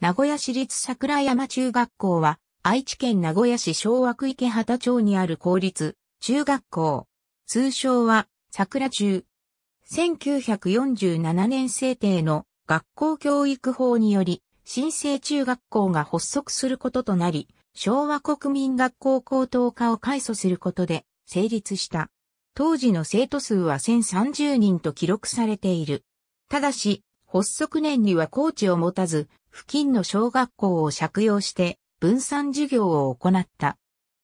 名古屋市立桜山中学校は、愛知県名古屋市昭和区池畑町にある公立中学校。通称は、桜中。1947年制定の学校教育法により、新生中学校が発足することとなり、昭和国民学校高等科を改組することで成立した。当時の生徒数は1030人と記録されている。ただし、発足年にはコーチを持たず、付近の小学校を借用して分散授業を行った。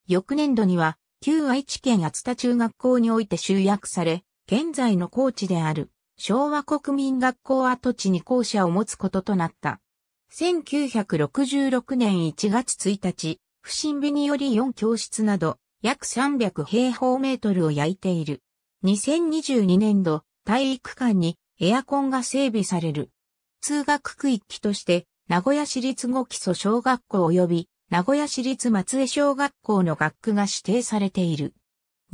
翌年度には、旧愛知県厚田中学校において集約され、現在の高知である昭和国民学校跡地に校舎を持つこととなった。1966年1月1日、不審火により4教室など約300平方メートルを焼いている。2022年度体育館にエアコンが整備される。通学区域として、名古屋市立五基礎小学校及び名古屋市立松江小学校の学区が指定されている。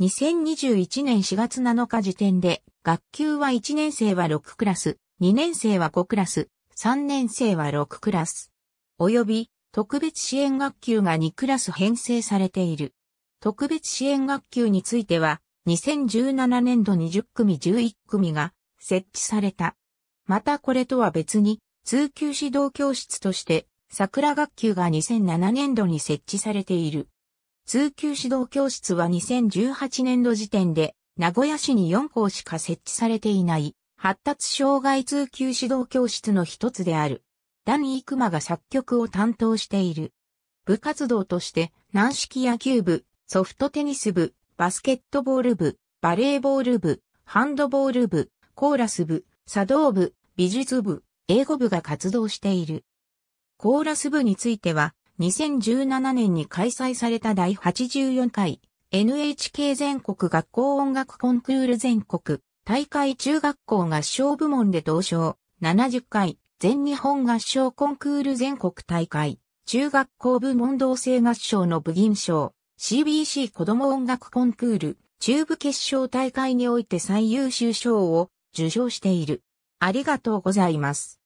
2021年4月7日時点で、学級は1年生は6クラス、2年生は5クラス、3年生は6クラス。及び、特別支援学級が2クラス編成されている。特別支援学級については、2017年度20組11組が設置された。またこれとは別に、通級指導教室として、桜学級が2007年度に設置されている。通級指導教室は2018年度時点で、名古屋市に4校しか設置されていない、発達障害通級指導教室の一つである。ダニー・クマが作曲を担当している。部活動として、軟式野球部、ソフトテニス部、バスケットボール部、バレーボール部、ハンドボール部、コーラス部、作動部、美術部、英語部が活動している。コーラス部については、2017年に開催された第84回 NHK 全国学校音楽コンクール全国大会中学校合唱部門で同賞70回全日本合唱コンクール全国大会中学校部門同性合唱の部銀賞 CBC 子供音楽コンクール中部決勝大会において最優秀賞を受賞している。ありがとうございます。